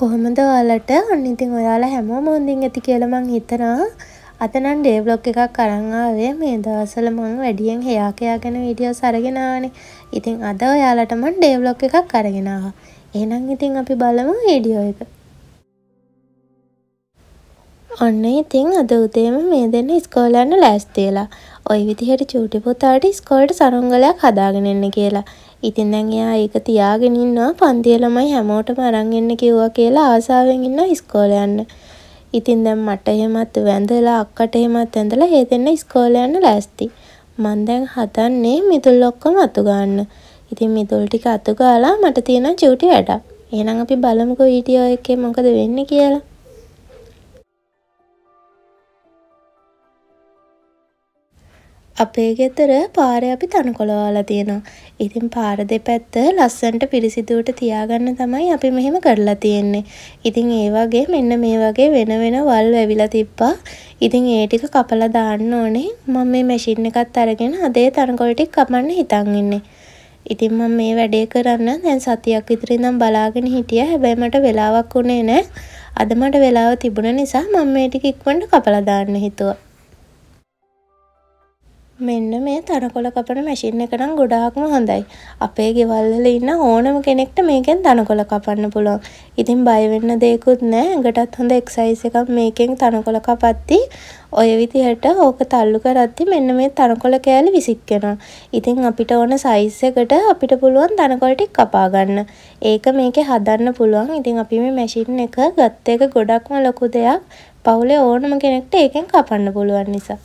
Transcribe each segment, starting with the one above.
කොහොමද ඔයාලට අන්න ඉතින් ඔයාලා හැමෝම හොඳින් ඇති කියලා මං හිතනවා. අද නම් ඩේ බ්ලොග් එකක් අරන් ආවේ මේ දවස්වල මං වැඩියෙන් හෙයා කෙයා ගැන වීඩියෝස් අරගෙන ආනේ. ඉතින් අද ඔයාලට මං ඩේ බ්ලොග් එකක් අරගෙන ආවා. එහෙනම් ඉතින් අපි බලමු වීඩියෝ එක. ඔන්න ඉතින් අද උදේම මේ දෙන්න ඉස්කෝලේ යන්න ලෑස්ති වෙලා. ওই විදිහට චූටි පුතාට ඉස්කෝලට සරුංගලයක් හදාගෙන එන්න කියලා. ඉතින් දැන් එයා ඒක තියාගෙන ඉන්නවා පන්තිය ළමයි හැමෝටම අරන් එන්න කිව්වා කියලා ආසාවෙන් ඉන්නවා ඉස්කෝලේ යන්න. ඉතින් දැන් මට එහෙමත් වැඳලා අක්කට එහෙමත් ඇඳලා ඒ දෙන්න ඉස්කෝලේ යන්න ලෑස්ති. මං දැන් හදන්නේ මිදුල් ඔක්කොම අතු ගන්න. ඉතින් මිදුල් ටික අතු ගාලා මට තියෙන චූටි වැඩක්. එහෙනම් අපි බලමුකෝ වීඩියෝ එකේ මොකද වෙන්නේ කියලා. අපේ ගෙදර පාරේ අපි තනකොළවලා තියෙනවා. ඉතින් පාර දෙපැත්ත ලස්සනට පිරිසිදුවට තියාගන්න තමයි අපි මෙහෙම කරලා තියෙන්නේ. ඉතින් ඒ වගේ මෙන්න මේ වගේ වෙන වෙන වල් වැවිලා තිබ්බා. ඉතින් ඒ ටික කපලා දාන්න ඕනේ. මම මේ මැෂින් එකත් අරගෙන අදේ තනකොළ ටික කපන්න හිතන් ඉන්නේ. ඉතින් මම මේ වැඩේ කරන්න දැන් සතියක් විතර ඉඳන් බලාගෙන හිටියා. හැබැයි මට වෙලාවක් උනේ නැහැ. අද මට වෙලාව තිබුණ නිසා මම මේ ටික ඉක්මනට කපලා දාන්න හිතුවා. මෙන්න මේ තනකොළ කපන මැෂින් එක නම් ගොඩාක්ම හොඳයි. අපේ ගෙවල් වල ඉන්න ඕනම කෙනෙක්ට මේකෙන් තනකොළ කපන්න පුළුවන්. ඉතින් බය වෙන්න දෙයක්වත් නැහැ. ඇඟටත් හොඳ එක්සයිස් එකක් මේකෙන් තනකොළ කපද්දි ඔය විදිහට ඕක තල්ලු කරද්දි මෙන්න මේ තනකොළ කෑලි විසික් වෙනවා. ඉතින් අපිට ඕන සයිස් එකට අපිට පුළුවන් තනකොළ ටික කපා ගන්න. ඒක මේකේ හදන්න පුළුවන්. ඉතින් අපි මේ මැෂින් එක ගත්ත එක ගොඩක්ම ලොකු දෙයක්. පවුලේ ඕනම කෙනෙක්ට ඒකෙන් කපන්න පුළුවන් නිසා.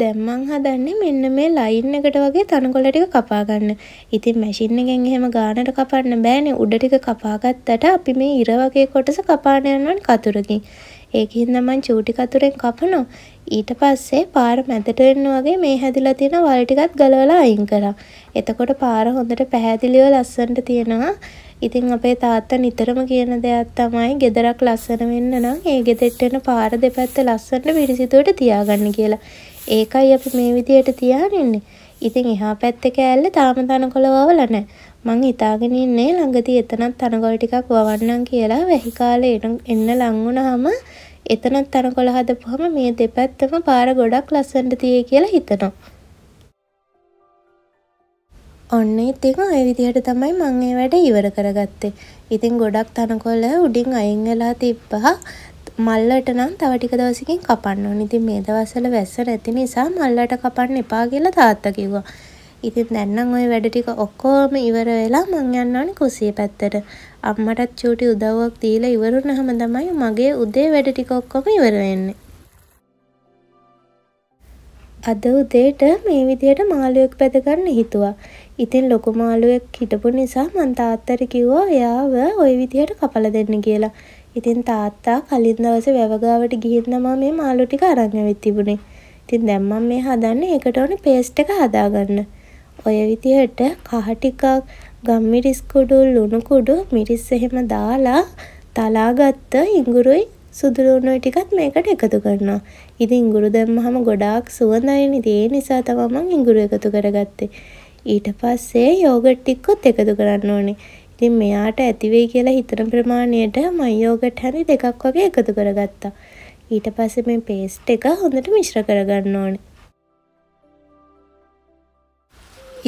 දැම්මං හදන්නේ මෙන්න මේ ලයින් එකට වගේ තනකොළ ටික කපා ගන්න. ඉතින් මැෂින් එකෙන් එහෙම ගානට කපන්න බෑනේ උඩ ටික කපාගත්තට අපි මේ ඉර වගේ කොටස කපාන යනවා කතුරකින්. ඒකින් නම් චූටි කතුරෙන් කපනවා. ඊට පස්සේ පාර මැදට එන්න වගේ මේ හැදිලා තියෙන වල් ටිකත් ගලවලා අයින් කරා. එතකොට පාර හොඳට පැහැදිලිව ලස්සනට තියෙනවා. ඉතින් අපේ තාත්තා නිතරම කියන දෙයක් තමයි ගෙදරක් ලස්සන වෙන්න නම් ඒ ගෙදරට එන පාර දෙපැත්ත ලස්සනට පිරිසිදුවට තියාගන්න කියලා. ඒකයි අපි මේ විදියට තියාගෙන ඉන්නේ. ඉතින් එහා පැත්තේ කෑල්ල තාම තනකොළ වවලා නැහැ. මං හිතාගෙන ඉන්නේ ළඟදී එතනත් තනකොළ ටිකක් වවන්නම් කියලා වැහි කාලේ එන්න ලං වුණාම එතනත් තනකොළ හදපුවම මේ දෙපැත්තම පාර ගොඩක් ලස්සනට තියෙයි කියලා හිතනවා. ඔන්න ඉතින් ඔය විදිහට තමයි මම ඒ වැඩ ඉවර කරගත්තේ. ඉතින් ගොඩක් තනකොළ උඩින් අයින් වෙලා තිබ්බා. මල්ලට නම් තව ටික දවසකින් කපන්න ඕනේ. ඉතින් මේ දවස්වල වැස්ස නැති නිසා මල්ලට කපන්න එපා කියලා තාත්තා කිව්වා. ඉතින් දැන් නම් ওই වැඩ ටික ඔක්කොම ඉවර වෙලා මං යන්න ඕනේ කුසිය පැත්තට. අම්මටත් චූටි උදව්වක් දීලා ඉවරුනහම තමයි මගේ උදේ වැඩ ටික ඔක්කොම ඉවර වෙන්නේ. අද උදේට මේ විදියට මාළුවෙක් පැද ගන්න හිතුවා. ඉතින් ලොකු මාළුවෙක් හිටපු නිසා මං තාත්තට කිව්වා එයාව ওই විදියට කපලා දෙන්න කියලා. ඉතින් තාත්තා කලින් දවසේ වැවගාවට ගිහින් තමා මේ මාළු ටික අරන් ඇවිත් තිබුණේ. ඉතින් දැන් මම මේ හදන්නේ ඒකට ඕනේ පේස්ට් එක හදාගන්න. ඔය විදිහට කහ ටිකක් ගම්මිරිස් කුඩු ලුණු කුඩු මිරිස් එහෙම දාලා තලාගත්ත ඉඟුරුයි සුදු ලුණුයි ටිකත් මේකට එකතු කරනවා. ඉතින් ඉඟුරු දැම්මහම ගොඩාක් සුවඳයිනේ. ඒ නිසා තමයි මම ඉඟුරු එකතු කරගත්තේ. ඊට පස්සේ යෝගට් ටිකත් එකතු කරන්න ඕනේ. ඉතින් මෙයාට ඇතිවෙයි කියලා හිතන ප්‍රමාණයට මයෝගට් හැරි දෙකක් වගේ එකතු කරගත්තා. ඊට පස්සේ මේ පේස්ට් එක හොඳට මිශ්‍ර කරගන්න ඕනේ.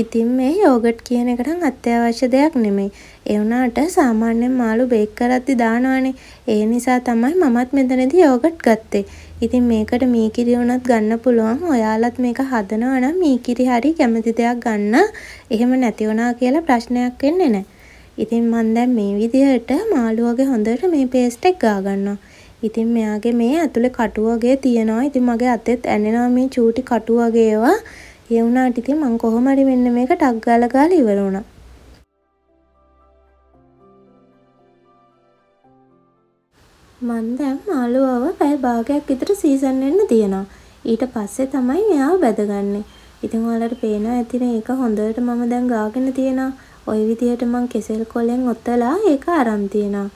ඉතින් මේ යෝගට් කියන එක නම් අත්‍යවශ්‍ය දෙයක් නෙමෙයි. ඒ වුණාට සාමාන්‍යයෙන් මාළු බේක් කරද්දි දානවනේ. ඒ නිසා තමයි මමත් මෙතනදී යෝගට් ගත්තේ. ඉතින් මේකට මීකිරි වුණත් ගන්න පුළුවන්. ඔයාලත් මේක හදනවා නම් මීකිරි හරි කැමති දෙයක් ගන්න. එහෙම නැති වුණා කියලා ප්‍රශ්නයක් වෙන්නේ නැහැ. ඉතින් මන් දැන් මේ විදිහට මාළුවගේ හොඳට මේ පේස්ට් එක ගාගන්නවා. ඉතින් මෙයාගේ මේ ඇතුලේ කටු වගේ තියෙනවා. ඉතින් මගේ අතෙත් ඇනෙනවා මේ චූටි කටු වගේ ඒවා. ඒ වුණාට ඉතින් මං කොහොම හරි මෙන්න මේක ටක් ගාලා ගාලා ඉවර වුණා. මං දැන් මාළුවව පැය භාගයක් විතර සීසන් වෙන්න තියෙනවා. ඊට පස්සේ තමයි මෙයාව බැදගන්නේ. ඉතින් ඔයාලට පේනවා ඇතිනේ ඒක හොඳට මම දැන් ගාගෙන තියෙනවා. ওই විදිහට මං කෙසෙල් කොලෙන් ඔතලා ඒක අරන් තියනවා.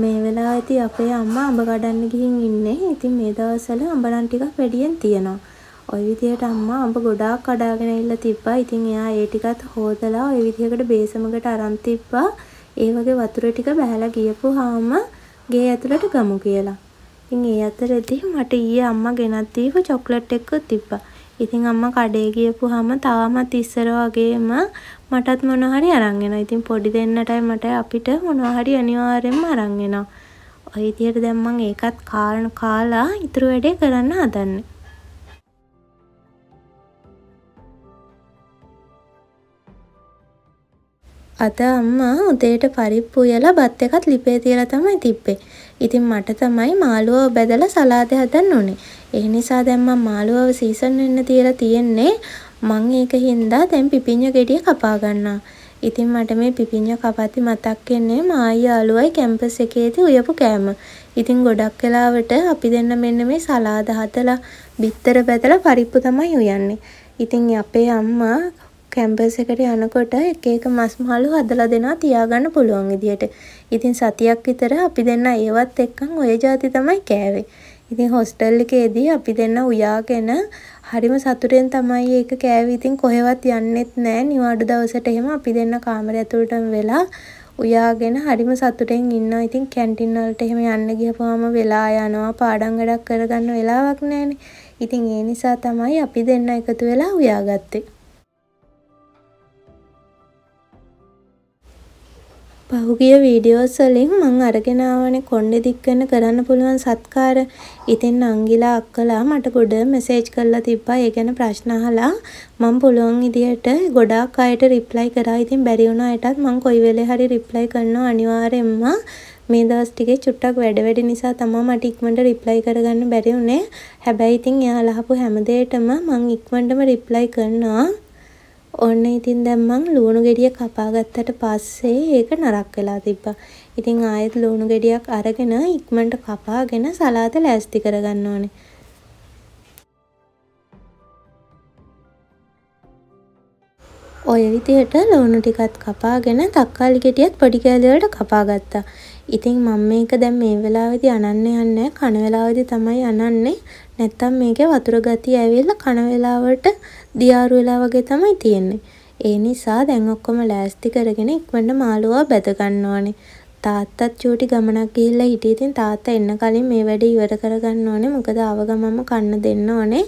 මේ වෙලාව ඇති අපේ අම්මා අඹ කඩන්න ගිහින් ඉන්නේ. ඉතින් මේ දවස්වල අඹරන් ටිකක් වැඩියෙන් තියෙනවා. ওই විදිහට අම්මා අඹ ගොඩාක් කඩාගෙන ඉල්ල තිබ්බා. ඉතින් එයා ඒ ටිකත් හොදලා ওই විදිහකට බේසමකට අරන් තිබ්බා. ඒ වගේ වතුර ටික බහලා ගියපුවාම ගේ ඇතුළට ගමු කියලා. ඉතින් ඒ අතරදී මට ඊයේ අම්මා ගෙනත් දීපු චොක්ලට් එකක් තිබ්බා. ඉතින් අම්මා කඩේ ගියපුවාම තවමත් ඉස්සර වගේම මටත් මොනවා හරි අරන් එනවා. ඉතින් පොඩි දෙන්නටයි මට අපිට මොනවා හරි අනිවාර්යෙන්ම අරන් එනවා. ඔය විදියට දැන් මම ඒකත් කාලා ඉතුරු වැඩේ කරන්න හදන්නේ. අද අම්මා උදේට පරිප්පු උයලා බත් එකත් ලිපේ තියලා තමයි තිබ්බේ. ඉතින් මට තමයි මාළුවව බැදලා සලාද හදන්න ඕනේ. ඒ නිසා දැන් මම මාළුවව සීසන් වෙන්න තියලා තියෙන්නේ. මං ඒක හින්දා දැන් පිපිඤ්ඤ ගෙඩිය කපා ගන්නවා. ඉතින් මට මේ පිපිඤ්ඤ කපති මතක් වෙන්නේ මායි යාළුවයි කැම්පස් එකේදී උයපු කෑම. ඉතින් ගොඩක් වෙලාවට අපි දෙන්න මෙන්න මේ සලාද හදලා, බිත්තර බැදලා පරිප්පු තමයි උයන්නේ. ඉතින් අපේ අම්මා කැම්පස් එකට යනකොට එක එක මස් මහලු හදලා දෙනවා තියාගන්න පුළුවන් විදියට. ඉතින් සතියක් විතර අපි දෙන්න ඒවත් එක්කන් ඔය જાති තමයි කෑවේ. ඉතින් හොස්ටල් එකේදී අපි දෙන්න උයාගෙන හරිම සතුටෙන් තමයි ඒක කෑවේ. ඉතින් කොහෙවත් යන්නෙත් නෑ නිවාඩු දවසට එහෙම අපි දෙන්න කාමරය ඇතුළටම වෙලා උයාගෙන හරිම සතුටෙන් ඉන්නවා. ඉතින් කැන්ටින් වලට එහෙම යන්න ගියපුවාම වෙලා යනවා. පාඩම් ගඩක් කරගන්න වෙලාවක් නැහැනේ. ඉතින් ඒ නිසා තමයි අපි දෙන්න එකතු වෙලා උයාගත්තේ. පහුගිය වීඩියෝස් වලින් මම අරගෙන ආවනේ කොණ්ඩේ දික්කන කරන්න පුළුවන් සත්කාර. ඉතින් අංගිලා අක්කලා මට ගොඩ මෙසේජ් කරලා තිබ්බා. ඒ ගැන ප්‍රශ්න අහලා මම පුළුවන් විදියට ගොඩාක් අයට රිප්ලයි කරා. ඉතින් බැරි වුණ අයටත් මම කොයි වෙලේ හරි රිප්ලයි කරනවා අනිවාර්යෙන්ම. මේ දවස් ටිකේ චුට්ටක් වැඩ වැඩි නිසා තමයි මට ඉක්මනට රිප්ලයි කරගන්න බැරි වුණේ. හැබැයි ඉතින් එයාලා අහපු හැම දෙයකටම මම ඉක්මනටම රිප්ලයි කරනවා. ඔන්න ඉතින් දැන් මං ලුණු ගෙඩිය කපා ගත්තට පස්සේ ඒක නරක් වෙලා තිබ්බා. ඉතින් ආයෙත් ලුණු ගෙඩියක් අරගෙන ඉක්මනට කපාගෙන සලාද ලෑස්ති කරගන්න ඕනේ. ඔය විදිහට ලුණු ටිකත් කපාගෙන තක්කාලි ගෙඩියත් පොඩි කෑලි වලට කපා ගත්තා. ඉතින් මම මේක දැන් මේ වෙලාවේදී අනන්න යන්නේ කන වෙලාවේදී තමයි අනන්නේ. නැත්තම් මේකේ වතුර ගතිය ඇවිල්ලා කන වෙලාවට දියාරු වෙලා වගේ තමයි තියෙන්නේ. ඒ නිසා දැන් ඔක්කොම ලෑස්ති කරගෙන ඉක්මනට මාළුවා බැද ගන්න ඕනේ. තාත්තත් චූටි ගමනක් ගිහිල්ලා හිටියේ ඉතින් තාත්තා එන්න කලින් මේ වැඩේ ඉවර කරගන්න ඕනේ මොකද ආව ගමන්ම කන්න දෙන්න ඕනේ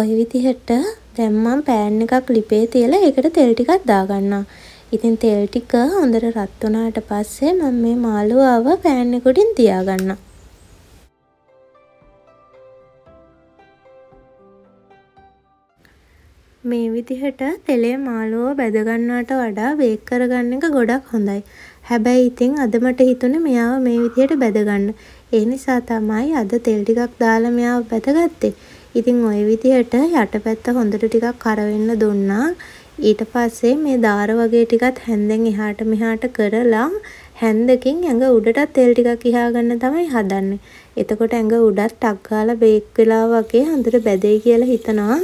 ওই විදිහට දැන් මම පෑන් එකක් ලිපේ තියලා ඒකට තෙල් ටිකක් දාගන්නවා ඉතින් තෙල් ටික හොඳට රත් වුණාට පස්සේ මම මේ මාළුවාව පෑන් එකකින් තියාගන්නවා මේ විදිහට තෙලේ මාළුව බැදගන්නට වඩා බේක් කරගන්න එක ගොඩක් හොඳයි. හැබැයි ඉතින් අද මට හිතුනේ මෙයාව මේ විදිහට බැදගන්න. ඒ නිසා තමයි අද තෙල් ටිකක් දාලා මෙයාව බැදගත්තේ. ඉතින් ওই විදිහට යටපැත්ත හොඳට ටිකක් කර දුන්නා. ඊට පස්සේ මේ දාර වගේ ටිකත් හැන්දෙන් එහාට මෙහාට කරලා හැන්දකින් ඇඟ උඩටත් තෙල් ටිකක් ඉහා ගන්න තමයි හදන්නේ. එතකොට ඇඟ උඩත් ටක් ගාලා බේක් වෙලා වගේ හොඳට බැදෙයි කියලා හිතනවා.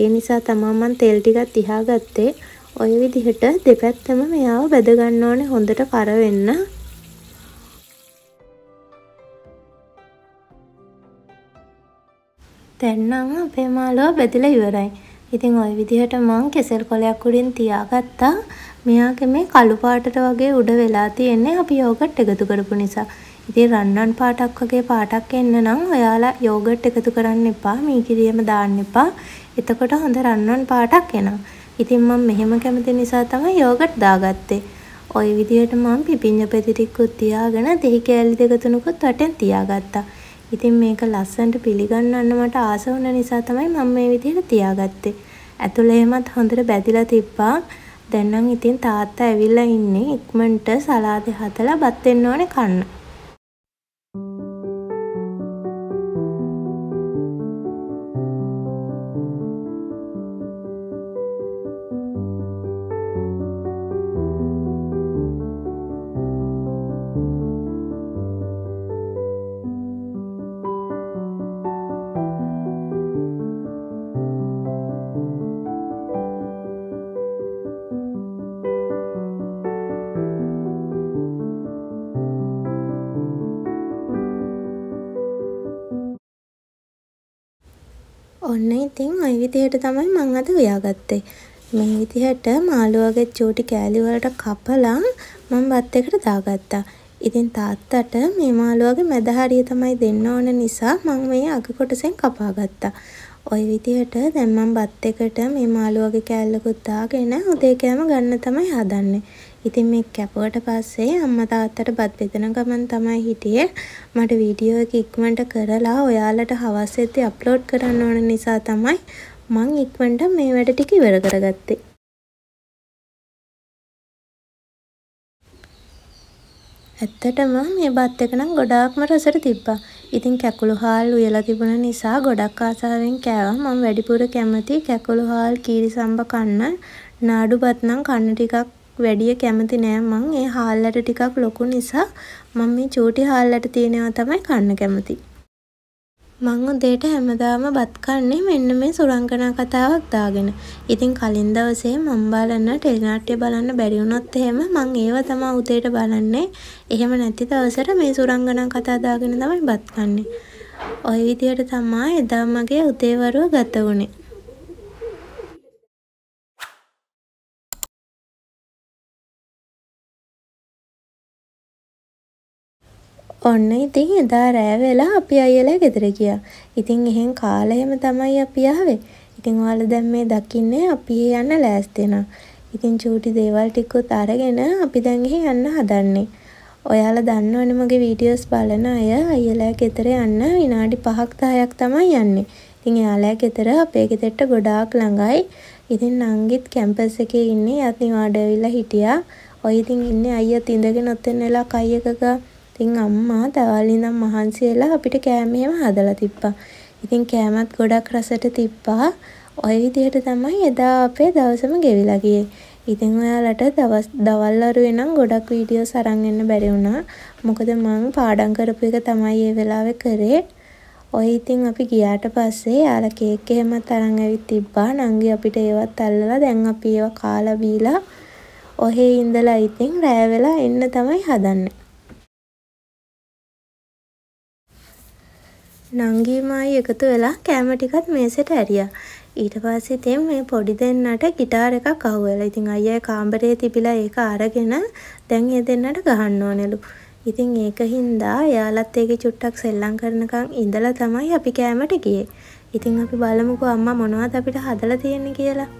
ඒ නිසා තමයි මම තෙල් ටිකක් තියා ගත්තේ. ওই විදිහට දෙපැත්තම මෙයාව බැද ගන්න ඕනේ හොඳට කර වෙන්න. දැන් නම් අපේ මාළුව බැදලා ඉවරයි. ඉතින් ওই විදිහට මං කෙසෙල් කොලයක් උඩින් තියාගත්තා. මෙයාගේ මේ කළු පාටට වගේ උඩ වෙලා තියෙන්නේ අපි යෝගට් එකතු කරපු නිසා. ඉතින් රන්රන් පාටක් වගේ පාටක් එන්න නම් ඔයාලා යෝගට් එකතු කරන්න එපා. මී කිරියම දාන්න එපා. එතකොට හොඳ රන්වන් පාටක් එනවා. ඉතින් මම මෙහෙම කැමති නිසා තමයි යෝගට් දාගත්තේ. ওই විදිහට මම පිපිඤ්ඤ පෙති ටිකුත් තියාගෙන දෙහි කෑලි දෙක තුනකුත් වටෙන් තියාගත්තා. ඉතින් මේක ලස්සනට පිළිගන්නන්න මට ආස වුණ නිසා තමයි මම මේ විදිහට තියාගත්තේ. ඇතුළේමත් හොඳට බැදිලා තිබ්බා. දැන් නම් ඉතින් තාත්තා ඇවිල්ලා ඉන්නේ ඉක්මනට සලාදේ හදලා බත් දෙන්න ඕනේ කන්න. ඔන්න ඉතින් ওই විදිහට තමයි මම අද උයාගත්තේ. මේ විදිහට මාළුවාගේ චූටි කෑලි වලට කපලා මම බත් එකට දාගත්තා. ඉතින් තාත්තට මේ මාළුවාගේ මැද හරිය තමයි දෙන්න ඕන නිසා මම මේ අග කොටසෙන් කපා ගත්තා. ওই විදිහට දැන් මම බත් එකට මේ මාළුවාගේ කෑල්ලකුත් දාගෙන උදේ කෑම ගන්න තමයි හදන්නේ. ඉතින් මේ කැපුවට පස්සේ අම්මා තාත්තට බත් බෙදන ගමන් තමයි හිටියේ. මට වීඩියෝ එක ඉක්මනට කරලා ඔයාලට හවස් වෙද්දී අප්ලෝඩ් කරන්න ඕන නිසා තමයි මං ඉක්මනට මේ වැඩ ටික ඉවර කරගත්තේ. ඇත්තටම මේ බත් එක නම් ගොඩාක්ම රසට තිබ්බා. ඉතින් කැකුළු හාල් උයලා තිබුණ නිසා ගොඩක් ආසාවෙන් කෑවා. මම වැඩිපුර කැමති කැකුළු හාල් කීරිසම්බ කන්න. නාඩු බත් නම් කන්න ටිකක් වැඩිය කැමති නෑ මං ඒ හාල්ලට ටිකක් ලොකු නිසා මම මේ චූටි හාල්ලට තියෙනවා තමයි කන්න කැමති. මං උදේට හැමදාම බත් කන්නේ මෙන්න මේ සුරංගනා කතාවක් දාගෙන. ඉතින් කලින් දවසේ මම බලන ටෙලිනාට්‍ය බලන්න බැරි වුණොත් එහෙම මං ඒව තමයි උදේට බලන්නේ. එහෙම නැති දවසට මේ සුරංගනා කතා දාගෙන තමයි බත් කන්නේ. ওই විදියට තමයි එදා මගේ උදේවරුව ගත වුණේ. ඔන්න ඉතින් එදා රෑ වෙලා අපි අයියලා ගෙදර ගියා. ඉතින් එහෙන් කාලෙම තමයි අපි ආවේ. ඉතින් ඔයාලා දැන් මේ දකින්නේ අපි යන්න ලෑස්තිනා. ඉතින් චූටි දේවල් ටිකුත් අරගෙන අපි දැන් එහෙ යන්න හදන්නේ. ඔයාලා දන්නවනේ මගේ වීඩියෝස් බලන අය අයියලා ගෙදර යන්න විනාඩි 5ක් 10ක් තමයි යන්නේ. ඉතින් එයාලා ගෙදර අපේ ගෙදරට ගොඩාක් ළඟයි. ඉතින් නංගිත් කැම්පස් එකේ ඉන්නේ. එයාත් නිවාඩු වෙලා හිටියා. ඔය ඉතින් ඉන්නේ අයියා තිඳගෙන ඔතන වෙලා කයි එකක ඉතින් අම්මා දවල් ඉඳන් මහන්සියලා අපිට කෑම එහෙම හදලා තිබ්බා. ඉතින් කෑමත් ගොඩක් රසට තිබ්බා. ওই විදිහට තමයි එදා අපේ දවසම ගෙවිලා ගියේ. ඉතින් ඔයාලට දවස් දවල් අරුවේ නම් ගොඩක් වීඩියෝස් අරන් එන්න බැරි වුණා. මොකද මං පාඩම් කරපු එක තමයි ඒ වෙලාවේ කරේ. ඔය ඉතින් අපි ගියාට පස්සේ යාලා කේක් එහෙමත් අරන් ඇවිත් තිබ්බා. නංගි අපිට ඒවත් අල්ලලා දැන් අපි ඒවා කාලා බීලා ඔහේ ඉඳලා ඉතින් රෑ වෙලා එන්න තමයි හදන්නේ. නංගීමයි එකතු වෙලා කෑම ටිකත් මේසෙට ඇරියා. ඊට පස්සේ ඉතින් මේ පොඩි දෙන්නට গিitar එකක් අහුවෙලා. ඉතින් අයියා කාමරේ තිබිලා ඒක අරගෙන දැන් ඒ දෙන්නට ගහන්න ඕනෙලු. ඉතින් ඒක හින්දා එයාලත් ඒකේ චුට්ටක් සෙල්ලම් කරනකම් ඉඳලා තමයි අපි කෑමට ගියේ. ඉතින් අපි බලමුකෝ අම්මා මොනවද අපිට හදලා තියෙන්නේ කියලා.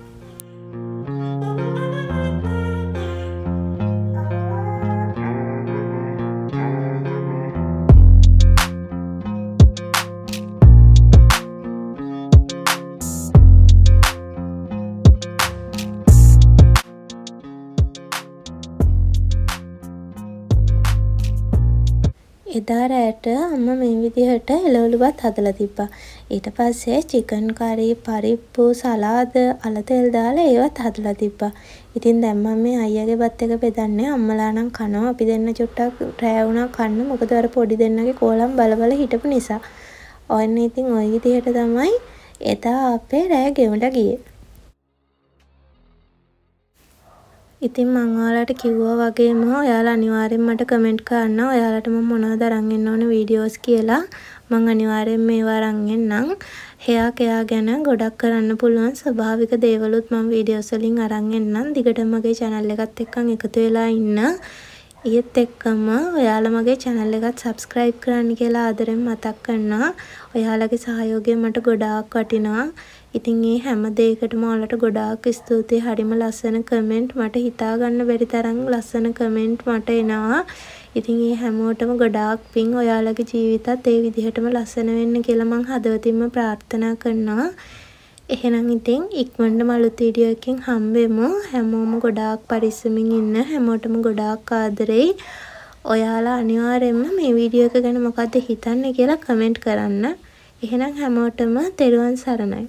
එදා රෑට අම්මා මේ විදිහට එළවලුවත් හදලා තිබ්බා. ඊට පස්සේ චිකන් කරී, පරිප්පු, සලාද, අලතෙල් දාලා ඒවත් හදලා තිබ්බා. ඉතින් දැන් මම මේ අයියාගේ බත් එක බෙදන්නේ අම්මලා නම් කනවා. අපි දෙන්න චුට්ටක් රෑ වුණා කන්න. මොකද අර පොඩි දෙන්නගේ කෝලම් බලබල හිටපු නිසා. ඔන්න ඉතින් ওই විදිහට තමයි එදා අපේ රෑ ගෙවඬ ගියේ. ඉතින් මං ඔයාලට කිව්වා වගේම ඔයාලා අනිවාර්යෙන් මට කමෙන්ට් කරන්න. ඔයාලට මම මොනවද අරන් එන්න ඕන වීඩියෝස් කියලා. මං අනිවාර්යෙන් මේවා අරන් එන්නම්. හෙයා කෙයා ගැන ගොඩක් කරන්න පුළුවන් ස්වභාවික දේවලුත් මම වීඩියෝස් වලින් අරන් එන්නම්. දිගටම මගේ channel එකත් එක්කන් එකතු වෙලා ඉන්න. ඊත් එක්කම ඔයාලා මගේ channel එකත් subscribe කරන්න කියලා ආදරෙන් මතක් කරනවා. ඔයාලගේ සහයෝගය මට ගොඩාක් වටිනවා. ඉතින් මේ හැම දෙයකටම ඔයාලට ගොඩාක් ස්තුතියි. හරිම ලස්සන comment මට හිතා ගන්න බැරි තරම් ලස්සන comment මට එනවා. ඉතින් මේ හැමෝටම ගොඩාක් පිං ඔයාලගේ ජීවිතත් ඒ විදිහටම ලස්සන වෙන්න කියලා මං හදවතින්ම ප්‍රාර්ථනා කරනවා. එහෙනම් ඉතින් ඉක්මනටම අලුත් වීඩියෝ එකකින් හම්බෙමු. හැමෝම ගොඩාක් පරිස්සමින් ඉන්න. හැමෝටම ගොඩාක් ආදරෙයි. ඔයාලා අනිවාර්යයෙන්ම මේ වීඩියෝ එක ගැන මොකද්ද හිතන්නේ කියලා කමෙන්ට් කරන්න. එහෙනම් හැමෝටම තෙරුවන් සරණයි.